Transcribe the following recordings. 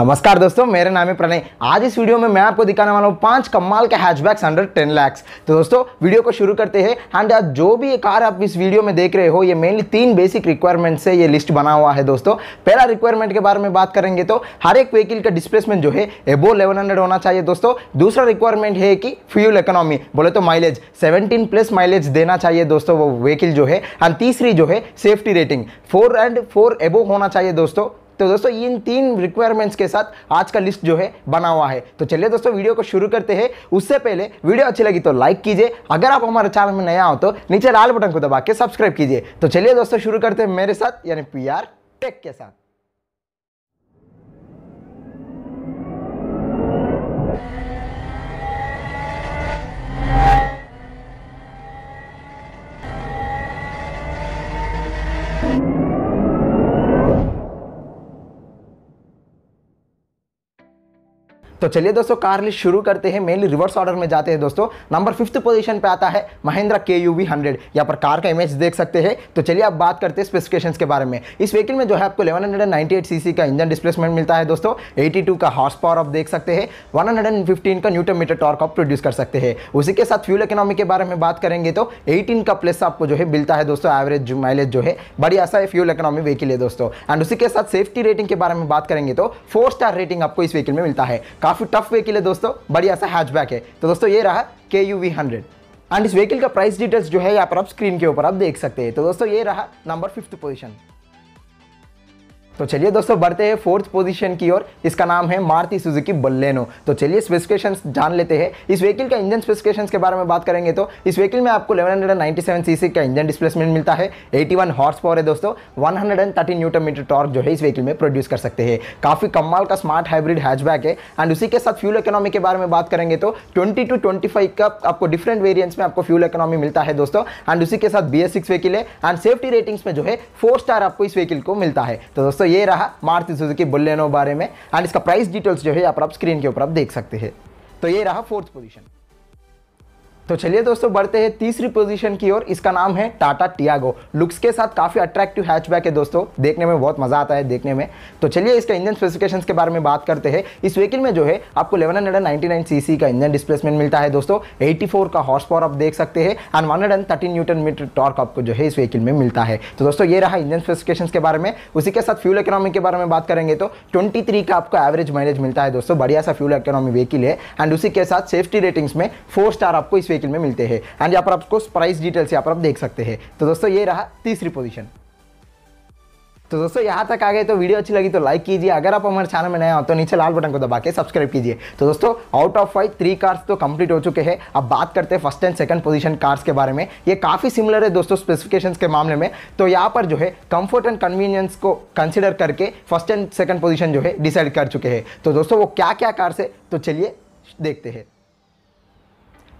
नमस्कार दोस्तों मेरा नाम है प्रणय आज इस वीडियो में मैं आपको दिखाने वाला हूँ पांच कमाल के हैचबैक्स अंडर 10 लैक्स तो दोस्तों वीडियो को शुरू करते हैं एंड uh, जो भी ये कार आप इस वीडियो में देख रहे हो ये मेनली तीन बेसिक रिक्वायरमेंट से ये लिस्ट बना हुआ है दोस्तों पहला रिक्वायरमेंट के बारे में बात करेंगे तो हर एक व्हीकिल का डिस्प्लेसमेंट जो है एबो लेवन होना चाहिए दोस्तों दूसरा रिक्वायरमेंट है कि फ्यूल इकोनॉमी बोले तो माइलेज सेवनटीन प्लस माइलेज देना चाहिए दोस्तों वो व्हीकिल जो है एंड तीसरी जो है safety rating four and four above होना चाहिए दोस्तों तो दोस्तों इन तीन रिक्वायरमेंट्स के साथ आज का लिस्ट जो है बना हुआ है तो चलिए दोस्तों वीडियो को शुरू करते हैं उससे पहले वीडियो अच्छी लगी तो लाइक कीजिए अगर आप हमारे चैनल में नया हो तो नीचे लाल बटन को दबा के सब्सक्राइब कीजिए तो चलिए दोस्तों शुरू करते हैं मेरे साथ यानी पी टेक के साथ तो चलिए दोस्तों कार लिस्ट शुरू करते हैं मेनली रिवर्स ऑर्डर में जाते हैं दोस्तों नंबर फिफ्थ पोजीशन पे आता है महिंद्रा के यू वी हंड्रेड यहाँ पर कार का इमेज देख सकते हैं तो चलिए अब बात करते हैं स्पेसिफिकेशन के बारे में इस व्हीकल में जो है आपको 1198 सीसी का इंजन डिस्प्लेसमेंट मिलता है दोस्तों 82 का हॉर्स पावर आप देख सकते हैं 115 का न्यूटन मीटर टॉर्क आप प्रोड्यूस कर सकते हैं उसी के साथ फ्यूल इकोनॉमी के बारे में बात करेंगे तो एटीन का प्लस आपको जो है मिलता है दोस्तों एवरेज माइलेज जो है बढ़िया है फ्यूल इकोनॉमी व्हीकल है दोस्तों एंड उसी के साथ सेफ्टी रेटिंग के बारे में बात करेंगे तो फोर स्टार रेटिंग आपको इस व्हीकल में मिलता है काफ़ी टफ व्हीकिल है दोस्तों बढ़िया सा हैचबैक है तो दोस्तों ये रहा K U V hundred and इस व्हीकिल का प्राइस डिटेल्स जो है यहाँ पर आप स्क्रीन के ऊपर आप देख सकते हैं तो दोस्तों ये रहा नंबर फिफ्थ पोजिशन तो चलिए दोस्तों बढ़ते हैं फोर्थ पोजीशन की ओर इसका नाम है मारुति सुजुकी बल्लेनो तो चलिए स्पेसिफिकेशन जान लेते हैं इस व्हीकल का इंजन स्पेसिफिकेशन के बारे में बात करेंगे तो इस व्हीकल में आपको 1197 सीसी का इंजन डिस्प्लेसमेंट मिलता है 81 हॉर्स पावर है दोस्तों 130 न्यूटन मीटर टॉर्क जो है इस व्हीकल में प्रोड्यूस कर सकते हैं काफ़ी कमाल का स्मार्ट हाइब्रिड हैचबैक है एंड उसी के साथ फ्यूल इकोनॉमी के बारे में बात करेंगे तो ट्वेंटी टू ट्वेंटी का आपको डिफरेंट वेरियंट्स में आपको फ्यूल इकोनॉमी मिलता है दोस्तों एंड उसी के साथ बी एस व्हीकल है एंड सेफ्टी रेटिंग्स में जो है फोर स्टार आपको इस व्हीकल को मिलता है तो दोस्तों ये रहा मारुति सुजुकी बुलेनो बारे में एंड इसका प्राइस डिटेल्स जो है आप स्क्रीन के ऊपर आप देख सकते हैं तो ये रहा फोर्थ पोजीशन तो चलिए दोस्तों बढ़ते हैं तीसरी पोजीशन की ओर इसका नाम है टाटा टियागो लुक्स के साथ काफी अट्रैक्टिव हैचबैक है दोस्तों देखने में बहुत मजा आता है देखने में तो चलिए इसका इंजन स्पेसिफिकेशंस के बारे में बात करते हैं इस व्हीकल में जो है आपको इलेवन हंड्रेड का इंजन डिस्प्लेसमेंट मिलता है दोस्तों एटी का हॉर्स पावर आप देख सकते हैं and one newton meter torque आपको जो है इस व्हीकल में मिलता है तो दोस्तों ये रहा इंजन स्पेसिफिकेशन के बारे में उसी के साथ फ्यूल इकोनॉमी के बारे में बात करेंगे तो ट्वेंटी का आपको एवरेज माइलेज मिलता है दोस्तों बढ़िया सा फ्यूल इकोनॉमी व्हीकिल है एंड उसी के साथ सेफ्टी रेटिंग्स में फोर स्टार आपको इस व्हीकल में मिलते हैं एंड यहाँ पर आपको प्राइस डिटेल्स यहाँ पर आप देख सकते हैं तो दोस्तों ये रहा तीसरी पोजिशन तो दोस्तों यहाँ तक आ गए तो वीडियो अच्छी लगी तो लाइक कीजिए अगर आप हमारे चैनल में नए हो तो नीचे लाल बटन को दबा के सब्सक्राइब कीजिए तो दोस्तों out of five three cars तो कंप्लीट हो चुके हैं अब बात करते हैं first and second position cars के बारे में ये काफ़ी सिमिलर है दोस्तों स्पेसिफिकेशन के मामले में तो यहाँ पर जो है कम्फर्ट एंड कन्वीनियंस को कंसिडर करके फर्स्ट एंड सेकेंड पोजिशन जो है डिसाइड कर चुके हैं तो दोस्तों वो क्या क्या कार्स है तो चलिए देखते हैं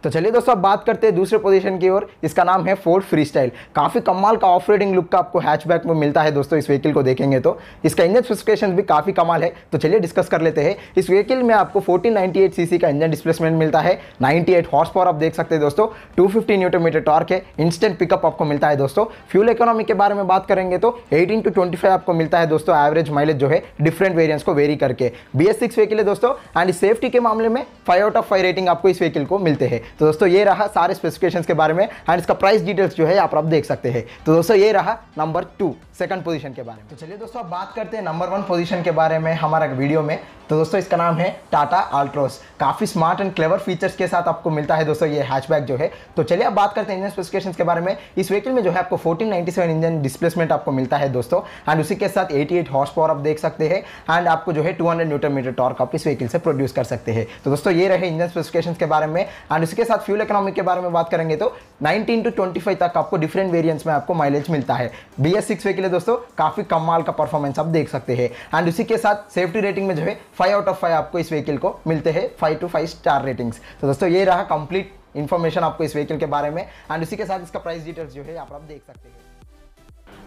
तो चलिए दोस्तों अब बात करते हैं दूसरे पोजीशन की ओर इसका नाम है फोर्ड फ्री स्टाइल काफ़ी कमाल का ऑफ लुक का आपको हैचबैक में मिलता है दोस्तों इस व्हीकल को देखेंगे तो इसका इंजन स्पेसिफिकेशन भी काफ़ी कमाल है तो चलिए डिस्कस कर लेते हैं इस व्हीकल में आपको 1498 सीसी का इंजन डिस्प्लेसमेंट मिलता है 98 हॉर्स पावर आप देख सकते हैं दोस्तों टू न्यूटन मीटर टॉर्क है इंस्टेंट पिकअप आपको मिलता है दोस्तों फ्यूल इकोनॉमी के बारे में बात करेंगे तो एटीन टू ट्वेंटी आपको मिलता है दोस्तों एवरेज माइलेज जो है डिफरेंट वेरियंस को वेरी करके बी एस व्हीकल है दोस्तों एंड सेफ्टी के मामले में five out of five rating आपको इस व्हीकल को मिलते हैं तो दोस्तों ये रहा सारे स्पेसिफिकेशंस के बारे में एंड इसका प्राइस डिटेल्स जो है यहाँ पर आप देख सकते हैं तो दोस्तों ये रहा नंबर टू सेकंड पोजीशन के बारे में तो चलिए दोस्तों अब बात करते हैं नंबर वन पोजीशन के बारे में हमारा वीडियो में तो दोस्तों इसका नाम है टाटा अल्ट्रोस काफ़ी स्मार्ट एंड क्लेवर फीचर्स के साथ आपको मिलता है दोस्तों ये हैचबैक जो है तो चलिए अब बात करते हैं इंजन स्पेसिफिकेशन के बारे में इस व्हीकल में जो है आपको 1497 इंजन डिस्प्लेसमेंट आपको मिलता है दोस्तों एंड उसी के साथ 88 हॉर्स पावर आप देख सकते हैं एंड आपको जो है two hundred newton meter torque आप इस व्हीकल से प्रोड्यूस कर सकते हैं तो दोस्तों ये रहे इंजन स्पेसिफिकेशन के बारे में एंड उसके इसके साथ फ्यूल इकोनॉमिक के बारे में बात करेंगे तो 19 टू 25 तक आपको डिफरेंट वेरियंट्स में आपको माइलेज मिलता है बी एस सिक्स के लिए दोस्तों काफ़ी कम माल का परफॉर्मेंस आप देख सकते हैं एंड उसी के साथ सेफ्टी रेटिंग में जो है फाइव आउट ऑफ फाइव आपको इस व्हीकल को मिलते हैं five two five star ratings तो दोस्तों ये रहा कंप्लीट इन्फॉर्मेशन आपको इस व्हीकल के बारे में एंड उसी के साथ इसका प्राइस डिटेल्स जो है आप देख सकते हैं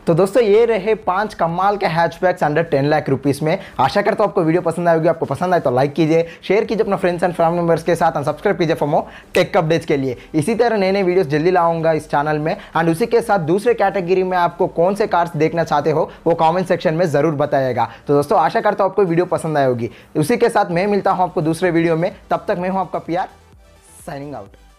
तो दोस्तों ये रहे पांच कमाल के hatchbacks under ten lakh rupees में आशा करता हूँ आपको वीडियो पसंद आएगी आपको पसंद आए तो लाइक कीजिए शेयर कीजिए अपना फ्रेंड्स एंड फैमिली मेंबर्स के साथ और सब्सक्राइब कीजिए मो टेक अपडेट्स के लिए इसी तरह नए नए वीडियोस जल्दी लाऊंगा इस चैनल में एंड उसी के साथ दूसरे कैटेगरी में आपको कौन से कार्स देखना चाहते हो वो कॉमेंट सेक्शन में ज़रूर बताएगा तो दोस्तों आशा करता हूँ आपको वीडियो पसंद आएगी उसी के साथ मैं मिलता हूँ आपको दूसरे वीडियो में तब तक मैं हूँ आपका पी साइनिंग आउट